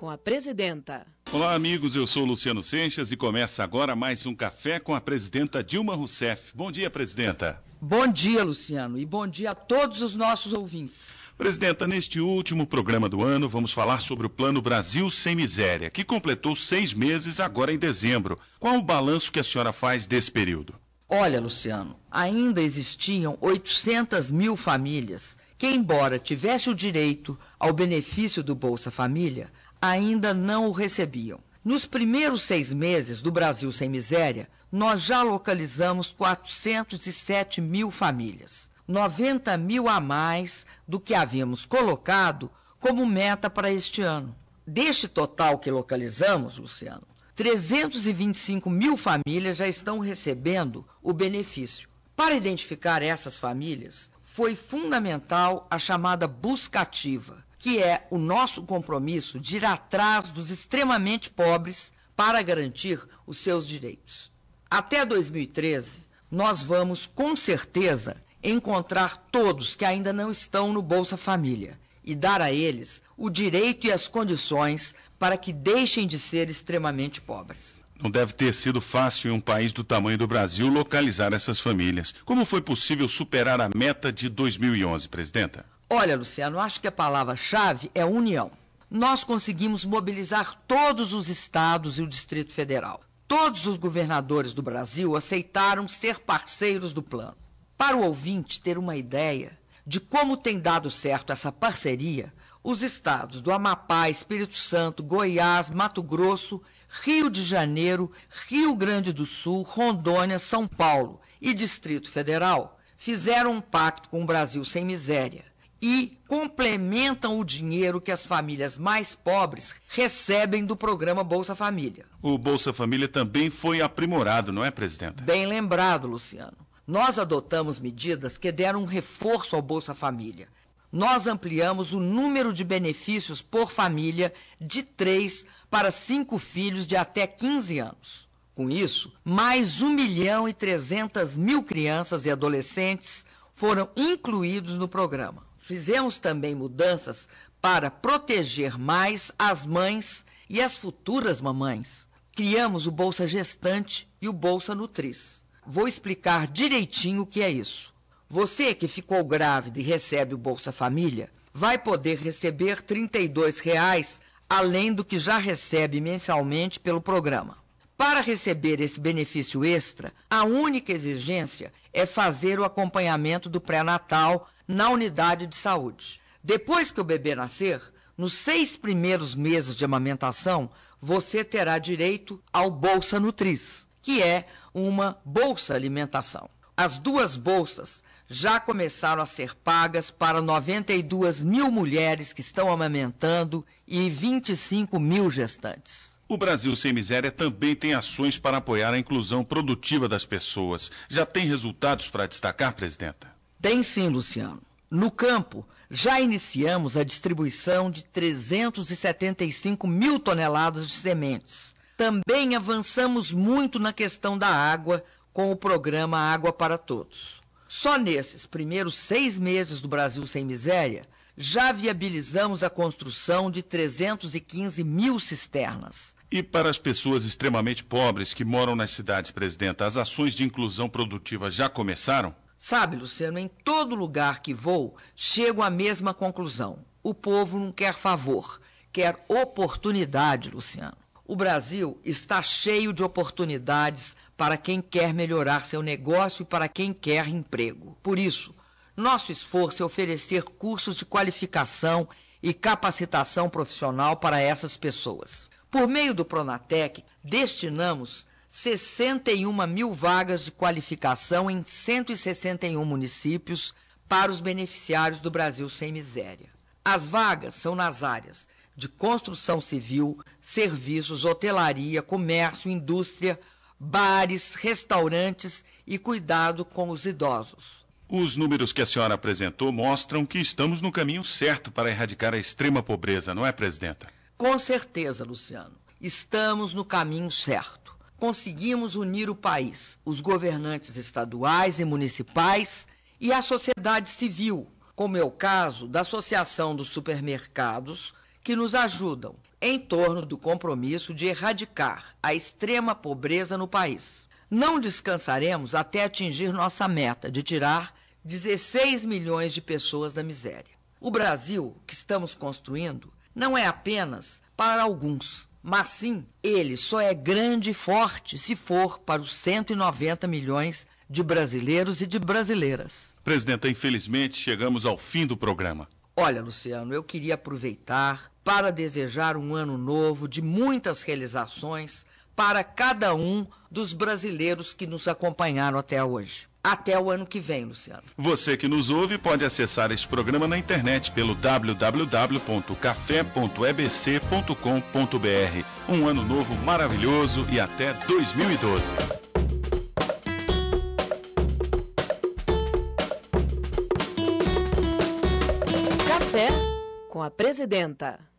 com a presidenta. Olá, amigos. Eu sou Luciano Seixas e começa agora mais um Café com a presidenta Dilma Rousseff. Bom dia, presidenta. Bom dia, Luciano, e bom dia a todos os nossos ouvintes. Presidenta, neste último programa do ano, vamos falar sobre o Plano Brasil Sem Miséria, que completou seis meses agora em dezembro. Qual o balanço que a senhora faz desse período? Olha, Luciano, ainda existiam 800 mil famílias que, embora tivesse o direito ao benefício do Bolsa Família, ainda não o recebiam. Nos primeiros seis meses do Brasil Sem Miséria, nós já localizamos 407 mil famílias, 90 mil a mais do que havíamos colocado como meta para este ano. Deste total que localizamos, Luciano, 325 mil famílias já estão recebendo o benefício. Para identificar essas famílias, foi fundamental a chamada busca ativa, que é o nosso compromisso de ir atrás dos extremamente pobres para garantir os seus direitos. Até 2013, nós vamos, com certeza, encontrar todos que ainda não estão no Bolsa Família e dar a eles o direito e as condições para que deixem de ser extremamente pobres. Não deve ter sido fácil em um país do tamanho do Brasil localizar essas famílias. Como foi possível superar a meta de 2011, presidenta? Olha, Luciano, acho que a palavra-chave é união. Nós conseguimos mobilizar todos os estados e o Distrito Federal. Todos os governadores do Brasil aceitaram ser parceiros do plano. Para o ouvinte ter uma ideia de como tem dado certo essa parceria, os estados do Amapá, Espírito Santo, Goiás, Mato Grosso, Rio de Janeiro, Rio Grande do Sul, Rondônia, São Paulo e Distrito Federal fizeram um pacto com o Brasil sem miséria e complementam o dinheiro que as famílias mais pobres recebem do programa Bolsa Família. O Bolsa Família também foi aprimorado, não é, presidenta? Bem lembrado, Luciano. Nós adotamos medidas que deram um reforço ao Bolsa Família. Nós ampliamos o número de benefícios por família de três para cinco filhos de até 15 anos. Com isso, mais 1 milhão e 300 mil crianças e adolescentes foram incluídos no programa. Fizemos também mudanças para proteger mais as mães e as futuras mamães. Criamos o Bolsa Gestante e o Bolsa Nutriz. Vou explicar direitinho o que é isso. Você que ficou grávida e recebe o Bolsa Família vai poder receber R$ 32 reais além do que já recebe mensalmente pelo programa. Para receber esse benefício extra, a única exigência é fazer o acompanhamento do pré-natal na unidade de saúde. Depois que o bebê nascer, nos seis primeiros meses de amamentação, você terá direito ao Bolsa Nutriz, que é uma bolsa alimentação. As duas bolsas já começaram a ser pagas para 92 mil mulheres que estão amamentando e 25 mil gestantes. O Brasil Sem Miséria também tem ações para apoiar a inclusão produtiva das pessoas. Já tem resultados para destacar, presidenta? Tem sim, Luciano. No campo, já iniciamos a distribuição de 375 mil toneladas de sementes. Também avançamos muito na questão da água com o programa Água para Todos. Só nesses primeiros seis meses do Brasil Sem Miséria, já viabilizamos a construção de 315 mil cisternas. E para as pessoas extremamente pobres que moram nas cidades, Presidenta, as ações de inclusão produtiva já começaram? Sabe, Luciano, em todo lugar que vou, chego à mesma conclusão. O povo não quer favor, quer oportunidade, Luciano. O Brasil está cheio de oportunidades para quem quer melhorar seu negócio e para quem quer emprego. Por isso, nosso esforço é oferecer cursos de qualificação e capacitação profissional para essas pessoas. Por meio do Pronatec, destinamos 61 mil vagas de qualificação em 161 municípios para os beneficiários do Brasil Sem Miséria. As vagas são nas áreas de construção civil, serviços, hotelaria, comércio, indústria, bares, restaurantes e cuidado com os idosos. Os números que a senhora apresentou mostram que estamos no caminho certo para erradicar a extrema pobreza, não é, presidenta? Com certeza, Luciano. Estamos no caminho certo conseguimos unir o país, os governantes estaduais e municipais e a sociedade civil, como é o caso da Associação dos Supermercados, que nos ajudam em torno do compromisso de erradicar a extrema pobreza no país. Não descansaremos até atingir nossa meta de tirar 16 milhões de pessoas da miséria. O Brasil que estamos construindo não é apenas para alguns, mas sim ele só é grande e forte se for para os 190 milhões de brasileiros e de brasileiras. Presidenta, infelizmente chegamos ao fim do programa. Olha, Luciano, eu queria aproveitar para desejar um ano novo de muitas realizações para cada um dos brasileiros que nos acompanharam até hoje até o ano que vem, Luciano. Você que nos ouve pode acessar este programa na internet pelo www.café.ebc.com.br. Um ano novo maravilhoso e até 2012. Café com a presidenta.